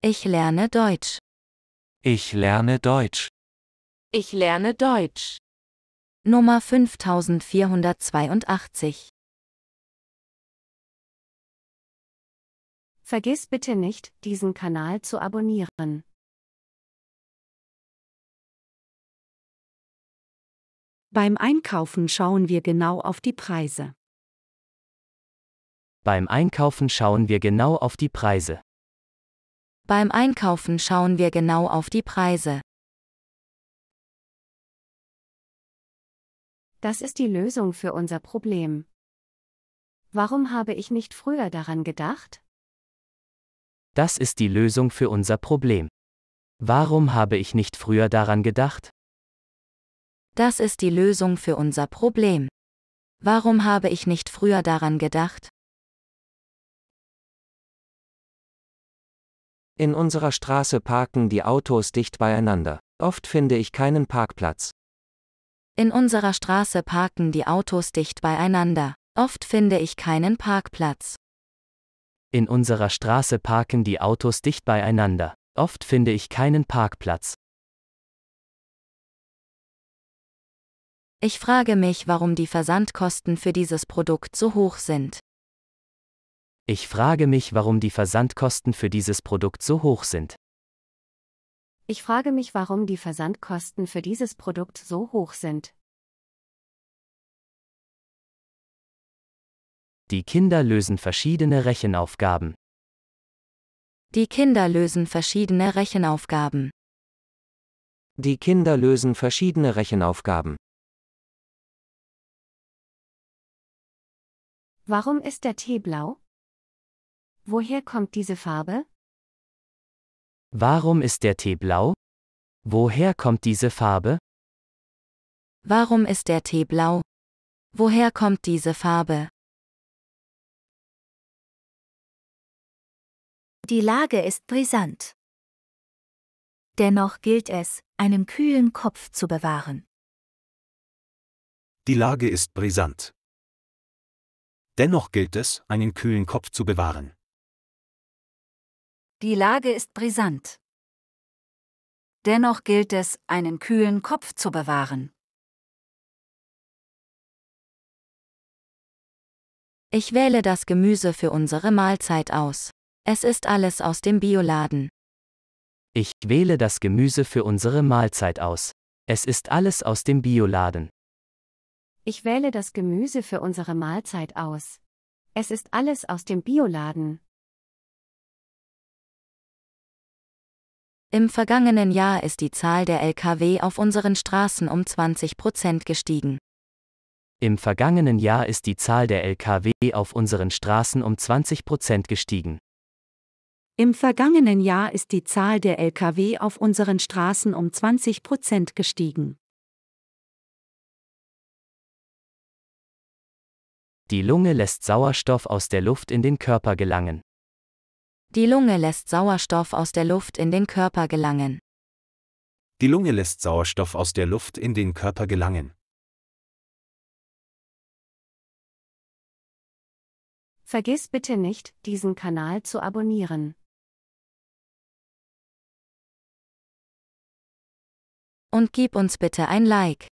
Ich lerne Deutsch. Ich lerne Deutsch. Ich lerne Deutsch. Nummer 5482. Vergiss bitte nicht, diesen Kanal zu abonnieren. Beim Einkaufen schauen wir genau auf die Preise. Beim Einkaufen schauen wir genau auf die Preise. Beim Einkaufen schauen wir genau auf die Preise. Das ist die Lösung für unser Problem. Warum habe ich nicht früher daran gedacht? Das ist die Lösung für unser Problem. Warum habe ich nicht früher daran gedacht? Das ist die Lösung für unser Problem. Warum habe ich nicht früher daran gedacht? In unserer Straße parken die Autos dicht beieinander. Oft finde ich keinen Parkplatz. In unserer Straße parken die Autos dicht beieinander. Oft finde ich keinen Parkplatz. In unserer Straße parken die Autos dicht beieinander. Oft finde ich keinen Parkplatz. Ich frage mich, warum die Versandkosten für dieses Produkt so hoch sind. Ich frage mich, warum die Versandkosten für dieses Produkt so hoch sind. Ich frage mich, warum die Versandkosten für dieses Produkt so hoch sind. Die Kinder lösen verschiedene Rechenaufgaben. Die Kinder lösen verschiedene Rechenaufgaben. Die Kinder lösen verschiedene Rechenaufgaben. Warum ist der Tee blau? Woher kommt diese Farbe? Warum ist der Tee blau? Woher kommt diese Farbe? Warum ist der Tee blau? Woher kommt diese Farbe? Die Lage ist brisant. Dennoch gilt es, einen kühlen Kopf zu bewahren. Die Lage ist brisant. Dennoch gilt es, einen kühlen Kopf zu bewahren. Die Lage ist brisant. Dennoch gilt es, einen kühlen Kopf zu bewahren. Ich wähle das Gemüse für unsere Mahlzeit aus. Es ist alles aus dem Bioladen. Ich wähle das Gemüse für unsere Mahlzeit aus. Es ist alles aus dem Bioladen. Ich wähle das Gemüse für unsere Mahlzeit aus. Es ist alles aus dem Bioladen. Im vergangenen Jahr ist die Zahl der Lkw auf unseren Straßen um 20 Prozent gestiegen. Im vergangenen Jahr ist die Zahl der Lkw auf unseren Straßen um 20 Prozent gestiegen. Im vergangenen Jahr ist die Zahl der Lkw auf unseren Straßen um 20 Prozent gestiegen. Die Lunge lässt Sauerstoff aus der Luft in den Körper gelangen. Die Lunge lässt Sauerstoff aus der Luft in den Körper gelangen. Die Lunge lässt Sauerstoff aus der Luft in den Körper gelangen. Vergiss bitte nicht, diesen Kanal zu abonnieren. Und gib uns bitte ein Like.